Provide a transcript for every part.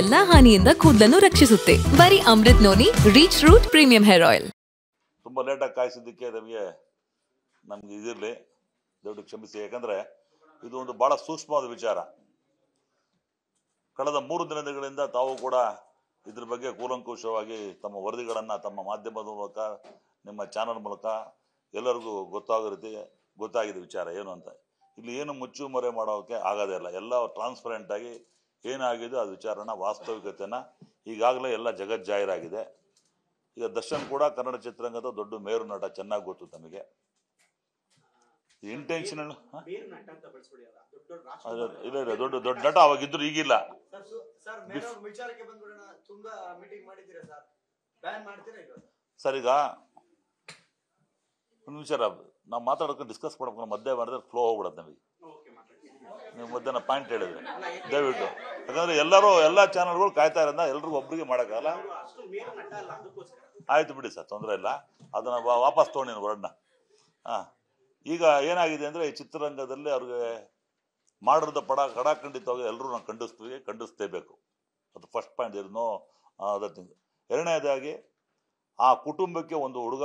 ಎಲ್ಲಾ ಹಾನಿಯಿಂದ ಕೂದಲನ್ನು ರಕ್ಷಿಸುತ್ತೆ ಬರೀ Amrut noni reach root premium hair oil late ಲೇಟಾಗಿ ಕಾಯಿಸಿದ್ದಕ್ಕೆ ನಮಗೆ ನಮಗೆ ಇದಿರಲಿ ದೊಡ್ಡ ಕ್ಷಮಿಸಿ ಯಾಕಂದ್ರೆ ಇದು ಒಂದು ಬಹಳ ಸೂಕ್ಷ್ಮವಾದ ವಿಚಾರ ಕಳೆದ ಮೂರು ದಿನಗಳಿಂದ ತಾವು ಕೂಡ ಇದ್ರ ಬಗ್ಗೆ ಕೂಲಂಕುಷವಾಗಿ ತಮ್ಮ ವರದಿಗಳನ್ನ ತಮ್ಮ ಮಾಧ್ಯಮದ ಮೂಲಕ ನಿಮ್ಮ ಚಾನಲ್ ಮೂಲಕ ಎಲ್ಲರಿಗೂ ಗೊತ್ತಾಗೋ ರೀತಿ ಗೊತ್ತಾಗಿದೆ ವಿಚಾರ ಏನು ಅಂತ ಇಲ್ಲಿ ಏನು ಮುಚ್ಚು ಮಾಡೋಕೆ ಮಾಡೋಕ್ಕೆ ಆಗೋದೇ ಇಲ್ಲ ಎಲ್ಲ ಟ್ರಾನ್ಸ್ಪರೆಂಟಾಗಿ ಏನಾಗಿದೆ ಅದು ವಿಚಾರನ ವಾಸ್ತವಿಕತೆನ ಈಗಾಗಲೇ ಎಲ್ಲ ಜಗತ್ ಜಾಹೀರಾಗಿದೆ ಈಗ ದರ್ಶನ್ ಕೂಡ ಕನ್ನಡ ಚಿತ್ರರಂಗದ ದೊಡ್ಡ ಮೇರು ನಟ ಚೆನ್ನಾಗಿ ಗೊತ್ತು ತಮಗೆ ಇಂಟೆನ್ಷನಲ್ ಇಲ್ಲ ಇಲ್ಲ ದೊಡ್ಡ ದೊಡ್ಡ ನಟ ಅವಾಗಿದ್ರು ಈಗಿಲ್ಲ ಸರ್ ಈಗ ಒಂದು ವಿಚಾರ ನಾವು ಮಾತಾಡೋಕೆ ಡಿಸ್ಕಸ್ ಮಾಡ್ಬೇಕು ಮಧ್ಯೆ ಮಾಡಿದ್ರೆ ಫ್ಲೋ ಹೋಗ್ಬಿಡತ್ತೆ ನಮಗೆ ನೀವು ಮಧ್ಯಾಹ್ನ ಪಾಯಿಂಟ್ ಹೇಳಿದ್ರೆ ದಯವಿಟ್ಟು ಯಾಕಂದ್ರೆ ಎಲ್ಲರೂ ಎಲ್ಲ ಚಾನಲ್ಗಳು ಕಾಯ್ತಾ ಇರೋದ ಎಲ್ರಿಗೂ ಒಬ್ರಿಗೆ ಮಾಡೋಕ್ಕಲ್ಲ ಆಯ್ತು ಬಿಡಿ ಸರ್ ತೊಂದರೆ ಇಲ್ಲ ಅದನ್ನ ವಾಪಸ್ ತೊಗೊಂಡಿನ ನೀನು ಹೊರಡನ್ನ ಈಗ ಏನಾಗಿದೆ ಅಂದ್ರೆ ಈ ಚಿತ್ರರಂಗದಲ್ಲಿ ಅವ್ರಿಗೆ ಮಾಡಿರೋದ ಪಡ ಕಡ ಖಂಡಿತವಾಗಿ ಎಲ್ಲರೂ ನಾವು ಖಂಡಿಸ್ತೀವಿ ಖಂಡಿಸ್ತೇಬೇಕು ಅದು ಫಸ್ಟ್ ಪಾಯಿಂಟ್ ಇರೋ ಅದರ್ ತಿಂಗ್ ಎರಡನೇದಾಗಿ ಆ ಕುಟುಂಬಕ್ಕೆ ಒಂದು ಹುಡುಗ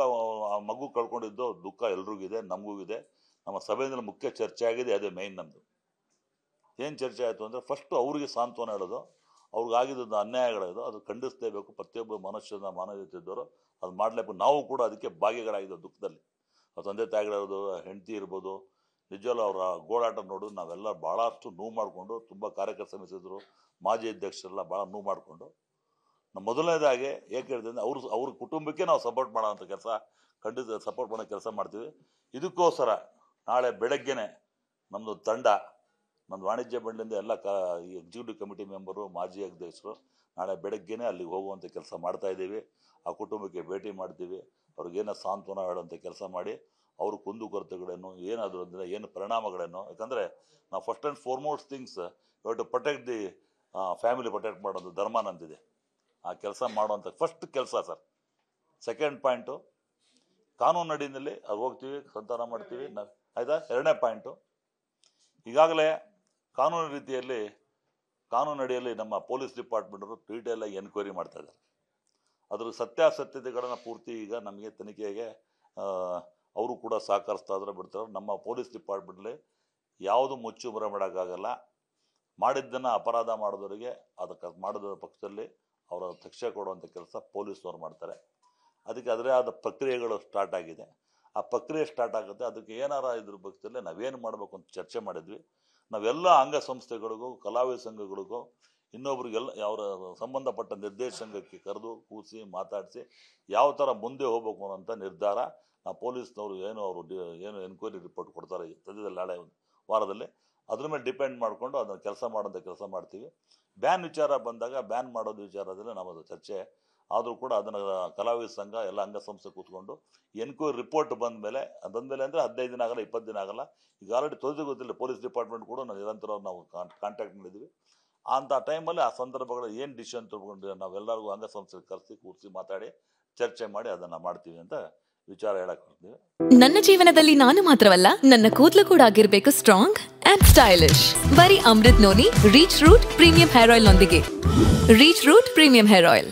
ಮಗು ಕಳ್ಕೊಂಡಿದ್ದು ದುಃಖ ಎಲ್ರಿಗೂ ಇದೆ ನಮಗೂ ಇದೆ ನಮ್ಮ ಸಭೆಯಲ್ಲಿ ಮುಖ್ಯ ಚರ್ಚೆ ಆಗಿದೆ ಅದೇ ಮೇಯ್ನ್ ನಮ್ಮದು ಏನು ಚರ್ಚೆ ಆಯಿತು ಅಂದರೆ ಫಸ್ಟು ಅವರಿಗೆ ಸಾಂತ್ವನ ಹೇಳೋದು ಅವ್ರಿಗಾಗಿದ್ದ ಅನ್ಯಾಯಗಳೋದು ಅದು ಖಂಡಿಸಲೇಬೇಕು ಪ್ರತಿಯೊಬ್ಬ ಮನುಷ್ಯನ ಮಾನವೀಯತೆ ಇದ್ದವರು ಅದು ಮಾಡಲೇಬೇಕು ನಾವು ಕೂಡ ಅದಕ್ಕೆ ಭಾಗಿಗಳಾಗಿದ್ದು ದುಃಖದಲ್ಲಿ ತಂದೆ ತಾಯಿಗಳಿರೋದು ಹೆಂಡತಿ ಇರ್ಬೋದು ನಿಜವಲ್ಲ ಅವರ ಗೋಳಾಟ ನೋಡೋದು ನಾವೆಲ್ಲ ಭಾಳಷ್ಟು ನೋವು ಮಾಡಿಕೊಂಡು ತುಂಬ ಕಾರ್ಯಕರ್ತ ಸಮಿಸಿದ್ರು ಮಾಜಿ ಅಧ್ಯಕ್ಷರೆಲ್ಲ ಭಾಳ ನೋವು ಮಾಡಿಕೊಂಡು ನಮ್ಮ ಮೊದಲನೇದಾಗಿ ಏಕೆ ಹೇಳ್ತೀನಿ ಅವರು ಅವ್ರ ಅವ್ರ ಕುಟುಂಬಕ್ಕೆ ನಾವು ಸಪೋರ್ಟ್ ಮಾಡೋಂಥ ಕೆಲಸ ಖಂಡಿತ ಸಪೋರ್ಟ್ ಮಾಡೋ ಕೆಲಸ ಮಾಡ್ತೀವಿ ಇದಕ್ಕೋಸ್ಕರ ನಾಳೆ ಬೆಳಗ್ಗೆನೆ ನಮ್ಮದು ತಂಡ ನಮ್ಮ ವಾಣಿಜ್ಯ ಮಂಡಳಿಯಿಂದ ಎಲ್ಲ ಕ ಎಕ್ಸಿಕ್ಯೂಟಿವ್ ಕಮಿಟಿ ಮೆಂಬರು ಮಾಜಿ ಅಧ್ಯಕ್ಷರು ನಾಳೆ ಬೆಳಗ್ಗೆನೇ ಅಲ್ಲಿಗೆ ಹೋಗುವಂಥ ಕೆಲಸ ಮಾಡ್ತಾ ಇದ್ದೀವಿ ಆ ಕುಟುಂಬಕ್ಕೆ ಭೇಟಿ ಮಾಡ್ತೀವಿ ಅವ್ರಿಗೇನೋ ಸಾಂತ್ವನ ಹೇಳುವಂಥ ಕೆಲಸ ಮಾಡಿ ಅವ್ರ ಕುಂದುಕೊರತೆಗಳನ್ನು ಏನಾದರೂ ಅಂದರೆ ಏನು ಪರಿಣಾಮಗಳನ್ನು ಯಾಕಂದರೆ ನಾವು first and foremost things you to protect the family protect ಮಾಡೋದು ಧರ್ಮ ನಂದಿದೆ ಆ ಕೆಲಸ ಮಾಡುವಂಥ ಫಸ್ಟ್ ಕೆಲಸ ಸರ್ ಸೆಕೆಂಡ್ ಪಾಯಿಂಟು ಕಾನೂನು ಅಡಿಯಲ್ಲಿ ಅದು ಹೋಗ್ತೀವಿ ಸಂತಾನ ಮಾಡ್ತೀವಿ ನಾವು ಆಯಿತಾ ಎರಡನೇ ಪಾಯಿಂಟು ಈಗಾಗಲೇ ಕಾನೂನು ರೀತಿಯಲ್ಲಿ ಕಾನೂನಡಿಯಲ್ಲಿ ನಮ್ಮ ಪೊಲೀಸ್ ಡಿಪಾರ್ಟ್ಮೆಂಟರು ಡೀಟೇಲ್ ಆಗಿ ಎನ್ಕ್ವೈರಿ ಮಾಡ್ತಾ ಇದ್ದಾರೆ ಅದರ ಸತ್ಯಾಸತ್ಯತೆಗಳನ್ನು ಪೂರ್ತಿ ಈಗ ನಮಗೆ ತನಿಖೆಗೆ ಅವರು ಕೂಡ ಸಹಕರಿಸ್ತಾ ಇದ್ರೆ ಬಿಡ್ತಾರೆ ನಮ್ಮ ಪೊಲೀಸ್ ಡಿಪಾರ್ಟ್ಮೆಂಟಲ್ಲಿ ಯಾವುದು ಬರ ಮಾಡೋಕ್ಕಾಗಲ್ಲ ಮಾಡಿದ್ದನ್ನು ಅಪರಾಧ ಮಾಡಿದವರಿಗೆ ಅದಕ್ಕೆ ಮಾಡಿದ ಪಕ್ಷದಲ್ಲಿ ಅವರ ಶಿಕ್ಷೆ ಕೊಡುವಂಥ ಕೆಲಸ ಪೊಲೀಸ್ನವ್ರು ಮಾಡ್ತಾರೆ ಅದಕ್ಕೆ ಅದರೇ ಆದ ಪ್ರಕ್ರಿಯೆಗಳು ಸ್ಟಾರ್ಟ್ ಆಗಿದೆ ಆ ಪ್ರಕ್ರಿಯೆ ಸ್ಟಾರ್ಟ್ ಆಗುತ್ತೆ ಅದಕ್ಕೆ ಏನಾರ ಇದ್ರ ಪಕ್ಷದಲ್ಲಿ ನಾವೇನು ಮಾಡಬೇಕು ಅಂತ ಚರ್ಚೆ ಮಾಡಿದ್ವಿ ನಾವೆಲ್ಲ ಸಂಸ್ಥೆಗಳಿಗೂ ಕಲಾವಿದ ಸಂಘಗಳಿಗೂ ಇನ್ನೊಬ್ರಿಗೆಲ್ಲ ಅವರ ಸಂಬಂಧಪಟ್ಟ ನಿರ್ದೇಶಕಕ್ಕೆ ಕರೆದು ಕೂಸಿ ಮಾತಾಡಿಸಿ ಯಾವ ಥರ ಮುಂದೆ ಹೋಗ್ಬೇಕು ಅನ್ನೋಂಥ ನಿರ್ಧಾರ ಆ ಪೊಲೀಸ್ನವರು ಏನು ಅವರು ಏನು ಎನ್ಕ್ವೈರಿ ರಿಪೋರ್ಟ್ ಕೊಡ್ತಾರೆ ಸದ್ಯದಲ್ಲಿ ನಾಳೆ ಒಂದು ವಾರದಲ್ಲಿ ಅದ್ರ ಮೇಲೆ ಡಿಪೆಂಡ್ ಮಾಡಿಕೊಂಡು ಅದನ್ನು ಕೆಲಸ ಮಾಡೋಂಥ ಕೆಲಸ ಮಾಡ್ತೀವಿ ಬ್ಯಾನ್ ವಿಚಾರ ಬಂದಾಗ ಬ್ಯಾನ್ ಮಾಡೋದು ವಿಚಾರದಲ್ಲಿ ನಾವು ಅದು ಚರ್ಚೆ ಆದರೂ ಕೂಡ ಅದನ್ನ ಕಲಾವಿದ ಸಂಘ ಎಲ್ಲ ಅಂಗಸಂಸ್ಥೆ ಕೂತ್ಕೊಂಡು ಎನ್ಕ್ವೈರಿ ರಿಪೋರ್ಟ್ ಬಂದ ಮೇಲೆ ಮೇಲೆ ಅಂದರೆ ಹದಿನೈದು ದಿನ ಆಗಲ್ಲ ಇಪ್ಪತ್ತು ದಿನ ಆಗಲ್ಲ ಈಗ ಆಲ್ರೆಡಿ ತೊಂದರೆ ಗೊತ್ತಿಲ್ಲ ಪೊಲೀಸ್ ಡಿಪಾರ್ಟ್ಮೆಂಟ್ ಕೂಡ ನಾವು ನಿರಂತರ ನಾವು ಕಾಂಟ್ಯಾಕ್ಟ್ ಮಾಡಿದ್ವಿ ಅಂಥ ಟೈಮಲ್ಲಿ ಆ ಸಂದರ್ಭಗಳಲ್ಲಿ ಏನು ಡಿಸಿಷನ್ ತೊಗೊಂಡು ನಾವೆಲ್ಲರಿಗೂ ಅಂಗಸಂಸ್ಥೆ ಕರೆಸಿ ಕೂರಿಸಿ ಮಾತಾಡಿ ಚರ್ಚೆ ಮಾಡಿ ಅದನ್ನ ಮಾಡ್ತೀವಿ ಅಂತ ವಿಚಾರ ಹೇಳಕ್ ನನ್ನ ಜೀವನದಲ್ಲಿ ನಾನು ಮಾತ್ರವಲ್ಲ ನನ್ನ ಕೂದಲು ಕೂಡ ಆಗಿರ್ಬೇಕು ಸ್ಟ್ರಾಂಗ್ ಅಂಡ್ ಸ್ಟೈಲಿಶ್ ಬರೀ Amrut noni reach root premium hair oil ನೊಂದಿಗೆ reach root premium hair oil